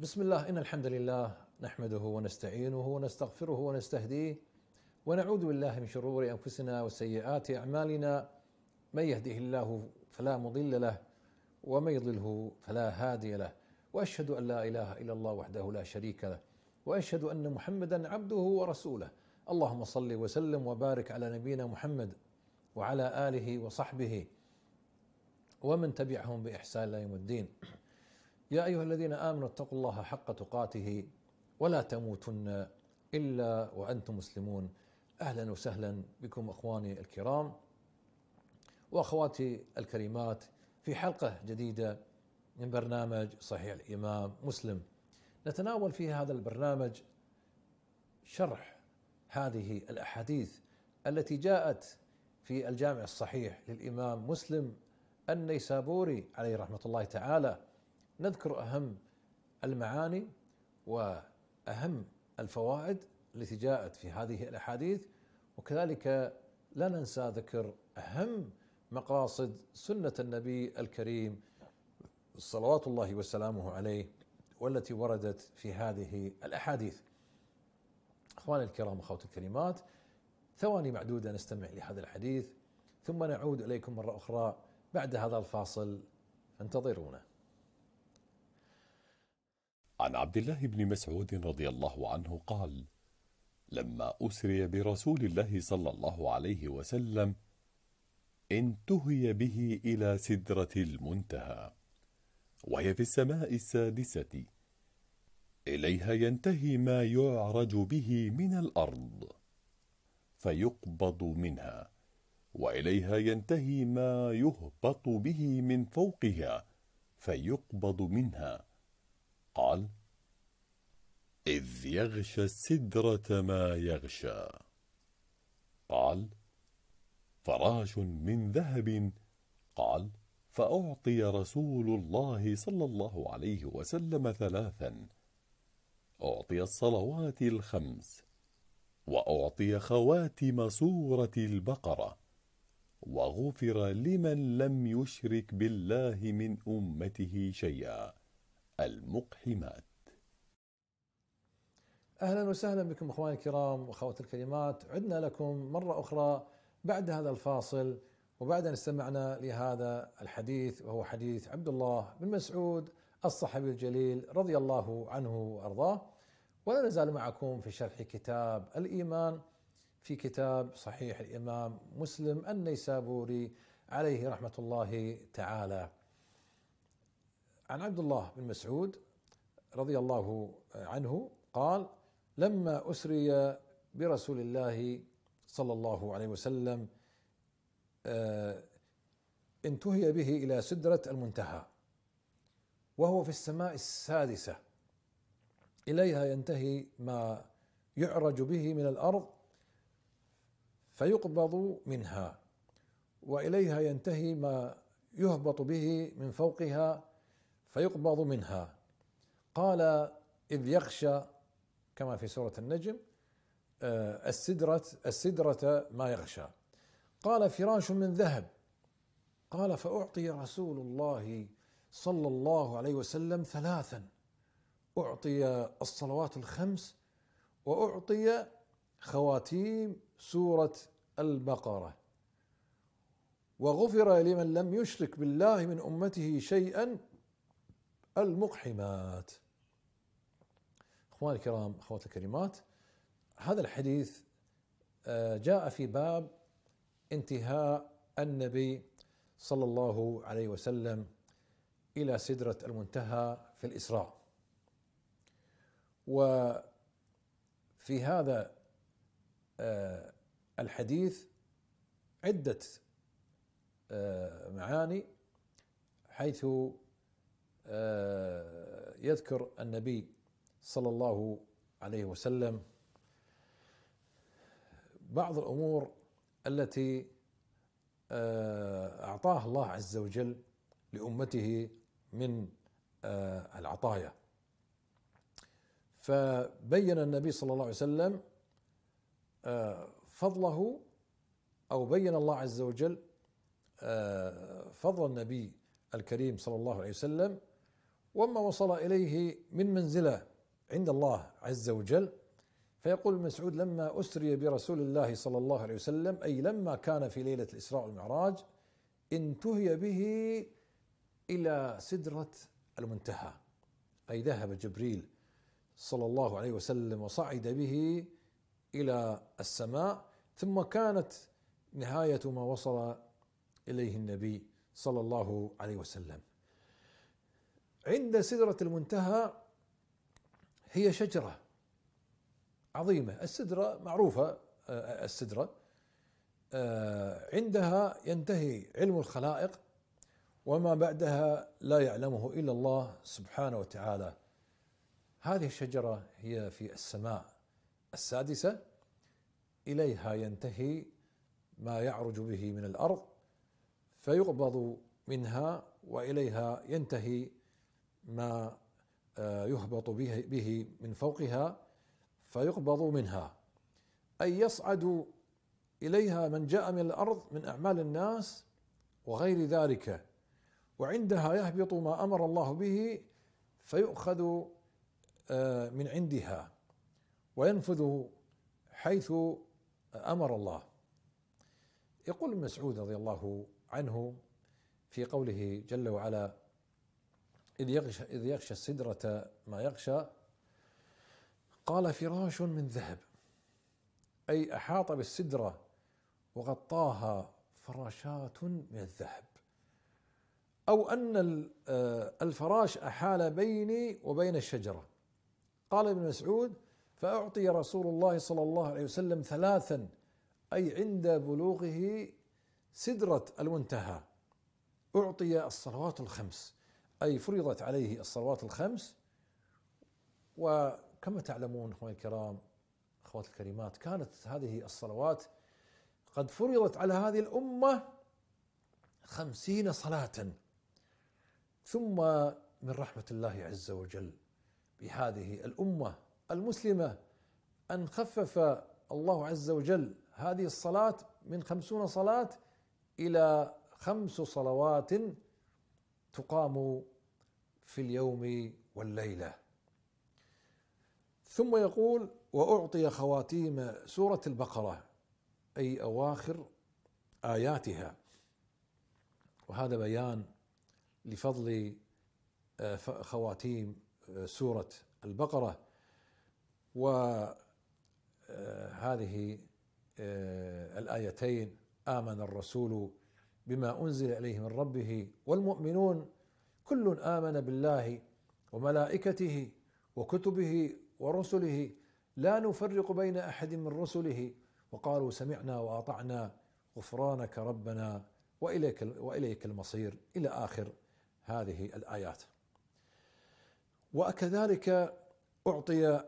بسم الله ان الحمد لله نحمده ونستعينه ونستغفره ونستهديه ونعوذ بالله من شرور انفسنا وسيئات اعمالنا من يهده الله فلا مضل له ومن يضله فلا هادي له واشهد ان لا اله الا الله وحده لا شريك له واشهد ان محمدا عبده ورسوله اللهم صل وسلم وبارك على نبينا محمد وعلى اله وصحبه ومن تبعهم باحسان الى يوم الدين يا ايها الذين امنوا اتقوا الله حق تقاته ولا تموتن الا وانتم مسلمون اهلا وسهلا بكم اخواني الكرام واخواتي الكريمات في حلقه جديده من برنامج صحيح الامام مسلم نتناول في هذا البرنامج شرح هذه الاحاديث التي جاءت في الجامع الصحيح للامام مسلم النيسابوري عليه رحمه الله تعالى نذكر اهم المعاني واهم الفوائد التي جاءت في هذه الاحاديث وكذلك لا ننسى ذكر اهم مقاصد سنه النبي الكريم صلوات الله وسلامه عليه والتي وردت في هذه الاحاديث. اخواني الكرام اخوتي الكريمات ثواني معدوده نستمع لهذا الحديث ثم نعود اليكم مره اخرى بعد هذا الفاصل انتظرونا. عن عبد الله بن مسعود رضي الله عنه قال لما أسري برسول الله صلى الله عليه وسلم انتهي به إلى سدرة المنتهى وهي في السماء السادسة إليها ينتهي ما يعرج به من الأرض فيقبض منها وإليها ينتهي ما يهبط به من فوقها فيقبض منها قال إذ يغشى السدرة ما يغشى قال فراش من ذهب قال فأعطي رسول الله صلى الله عليه وسلم ثلاثا أعطي الصلوات الخمس وأعطي خواتم سورة البقرة وغفر لمن لم يشرك بالله من أمته شيئا المقحمات اهلا وسهلا بكم اخواني الكرام وأخوات الكريمات عدنا لكم مره اخرى بعد هذا الفاصل وبعد ان استمعنا لهذا الحديث وهو حديث عبد الله بن مسعود الصحابي الجليل رضي الله عنه وارضاه ولا نزال معكم في شرح كتاب الايمان في كتاب صحيح الامام مسلم النيسابوري عليه رحمه الله تعالى. عن عبد الله بن مسعود رضي الله عنه قال لما اسري برسول الله صلى الله عليه وسلم آه، انتهي به الى سدره المنتهى وهو في السماء السادسه اليها ينتهي ما يعرج به من الارض فيقبض منها واليها ينتهي ما يهبط به من فوقها فيقبض منها قال إذ يخشى كما في سورة النجم آه، السدرة السدرة ما يغشى قال فراش من ذهب قال فأعطي رسول الله صلى الله عليه وسلم ثلاثا أعطي الصلوات الخمس وأعطي خواتيم سورة البقرة وغفر لمن لم يشرك بالله من أمته شيئا المقحمات اخواني الكرام اخواتي الكريمات هذا الحديث آه، جاء في باب انتهاء النبي صلى الله عليه وسلم الى سدره المنتهى في الاسراء وفي هذا آه، الحديث عده آه، معاني حيث آه، يذكر النبي صلى الله عليه وسلم بعض الامور التي آه، اعطاه الله عز وجل لامته من آه، العطايا فبين النبي صلى الله عليه وسلم فضله او بين الله عز وجل فضل النبي الكريم صلى الله عليه وسلم وما وصل اليه من منزله عند الله عز وجل فيقول ابن مسعود لما اسري برسول الله صلى الله عليه وسلم اي لما كان في ليله الاسراء والمعراج انتهي به الى سدره المنتهى اي ذهب جبريل صلى الله عليه وسلم وصعد به الى السماء ثم كانت نهايه ما وصل اليه النبي صلى الله عليه وسلم عند سدرة المنتهى هي شجرة عظيمة السدرة معروفة آه، السدرة آه، عندها ينتهي علم الخلائق وما بعدها لا يعلمه إلا الله سبحانه وتعالى هذه الشجرة هي في السماء السادسة إليها ينتهي ما يعرج به من الأرض فيقبض منها واليها ينتهي ما آه، يهبط به, من فوقها فيقبض منها أي يصعد إليها من جاء من الأرض من أعمال الناس وغير ذلك وعندها يهبط ما أمر الله به فيؤخذ آه، من عندها وينفذ حيث أمر الله يقول مسعود رضي الله عنه في قوله جل وعلا إذ يغشى, إذ يغشى السدرة ما يغشى قال فراش من ذهب أي أحاط بالسدرة وغطاها فراشات من الذهب أو أن آه، الفراش أحال بيني وبين الشجرة قال ابن مسعود فأعطي رسول الله صلى الله عليه وسلم ثلاثا أي عند بلوغه سدرة المنتهى أعطي الصلوات الخمس أي فرضت عليه الصلوات الخمس وكما تعلمون أخواني الكرام أخواتي الكريمات كانت هذه الصلوات قد فرضت على هذه الأمة خمسين صلاة ثم من رحمة الله عز وجل بهذه الأمة المسلمة أن خفف الله عز وجل هذه الصلاة من خمسون صلاة إلى خمس صلوات تقام في اليوم والليله ثم يقول واعطي خواتيم سوره البقره اي اواخر اياتها وهذا بيان لفضل آه، خواتيم آه، سوره البقره وهذه آه، الايتين امن الرسول بما انزل اليه من ربه والمؤمنون كل امن بالله وملائكته وكتبه ورسله لا نفرق بين احد من رسله وقالوا سمعنا واطعنا غفرانك ربنا واليك واليك المصير الى اخر هذه الايات. وكذلك اعطي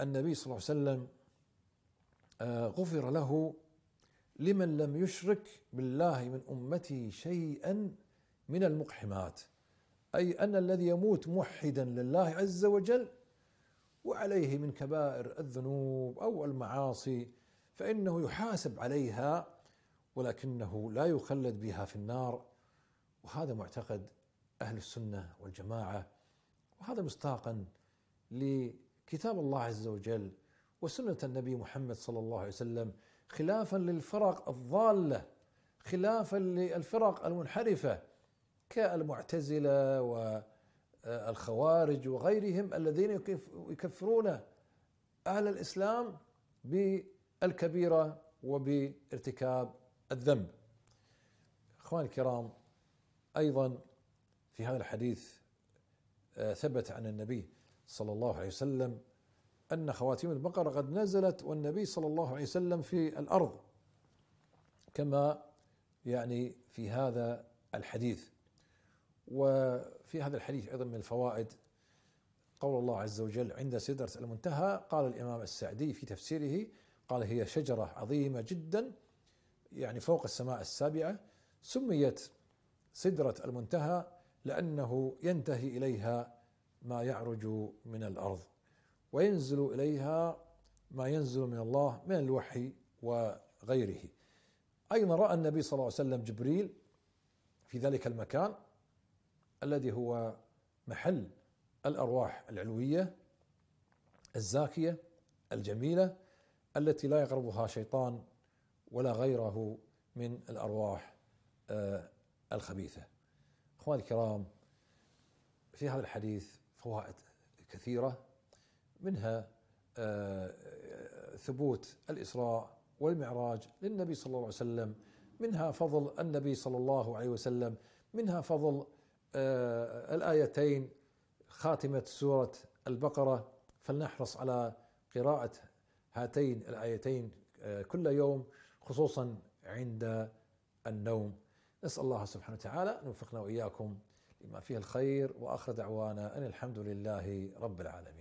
النبي صلى الله عليه وسلم آه، غفر له لمن لم يشرك بالله من امتي شيئا من المقحمات اي ان الذي يموت موحدا لله عز وجل وعليه من كبائر الذنوب او المعاصي فانه يحاسب عليها ولكنه لا يخلد بها في النار وهذا معتقد اهل السنه والجماعه وهذا مصداقا لكتاب الله عز وجل وسنه النبي محمد صلى الله عليه وسلم خلافا للفرق الضاله خلافا للفرق المنحرفه كالمعتزله والخوارج وغيرهم الذين يكفرون اهل الاسلام بالكبيره وبارتكاب الذنب. اخواني الكرام ايضا في هذا الحديث آه، ثبت عن النبي صلى الله عليه وسلم أن خواتيم البقرة قد نزلت والنبي صلى الله عليه وسلم في الأرض كما يعني في هذا الحديث وفي هذا الحديث أيضا من الفوائد قول الله عز وجل عند سدرة المنتهى قال الإمام السعدي في تفسيره قال هي شجرة عظيمة جدا يعني فوق السماء السابعة سميت سدرة المنتهى لأنه ينتهي إليها ما يعرج من الأرض وينزل إليها ما ينزل من الله من الوحي وغيره أيضا رأى النبي صلى الله عليه وسلم جبريل في ذلك المكان الذي هو محل الأرواح العلوية الزاكية الجميلة التي لا يقربها شيطان ولا غيره من الأرواح آه، الخبيثة أخواني الكرام في هذا الحديث فوائد كثيرة منها آه، ثبوت الإسراء والمعراج للنبي صلى الله عليه وسلم منها فضل النبي صلى الله عليه وسلم منها فضل آه، الآيتين خاتمة سورة البقرة فلنحرص على قراءة هاتين الآيتين آه، كل يوم خصوصا عند النوم نسأل الله سبحانه وتعالى أن يوفقنا وإياكم لما فيه الخير وآخر دعوانا أن الحمد لله رب العالمين